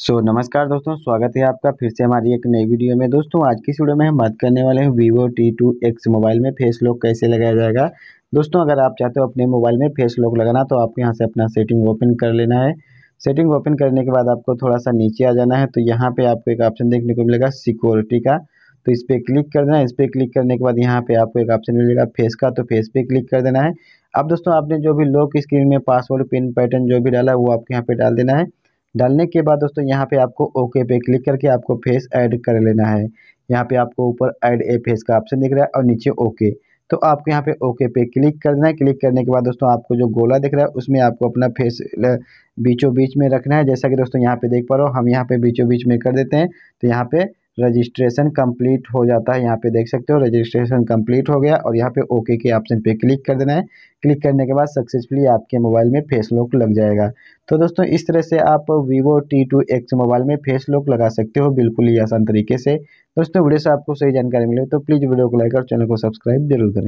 सो so, नमस्कार दोस्तों स्वागत है आपका फिर से हमारी एक नई वीडियो में दोस्तों आज की वीडियो में हम बात करने वाले हैं Vivo T two X mobile में फेस लॉक कैसे लगाया जाएगा दोस्तों अगर आप चाहते हो अपने मोबाइल में फेस लॉक लगाना तो आपको यहाँ से अपना सेटिंग ओपन कर लेना है सेटिंग ओपन करने के बाद आपको थोड़ा सा नीचे आ जाना है तो यहाँ पर आपको एक ऑप्शन देखने को मिलेगा सिक्योरिटी का तो इस पर क्लिक कर देना है इस पर क्लिक करने के बाद यहाँ पर आपको एक ऑप्शन मिलेगा फेस का तो फेस पे क्लिक कर देना है अब दोस्तों आपने जो भी लॉक स्क्रीन में पासवर्ड पिन पैटर्न जो भी डाला है वो आपके यहाँ पर डाल देना है डालने के बाद दोस्तों यहाँ पे आपको ओके पे क्लिक करके आपको फेस ऐड कर लेना है यहाँ पे आपको ऊपर ऐड ए फेस का ऑप्शन दिख रहा है और नीचे ओके तो आपको यहाँ पे ओके पे क्लिक करना है क्लिक करने के बाद दोस्तों आपको जो गोला दिख रहा है उसमें आपको अपना फेस बीचों बीच में रखना है जैसा कि दोस्तों यहाँ पे देख पा रहे हो हम यहाँ पे बीचों बीच में कर देते हैं तो यहाँ पे रजिस्ट्रेशन कंप्लीट हो जाता है यहाँ पे देख सकते हो रजिस्ट्रेशन कंप्लीट हो गया और यहाँ पे ओके के ऑप्शन पे क्लिक कर देना है क्लिक करने के बाद सक्सेसफुली आपके मोबाइल में फेस लॉक लग जाएगा तो दोस्तों इस तरह से आप Vivo T two X mobile में फेस लॉक लगा सकते हो बिल्कुल ही आसान तरीके से दोस्तों वीडियो से आपको सही जानकारी मिले तो प्लीज़ वीडियो को लाइक और चैनल को सब्सक्राइब जरूर करें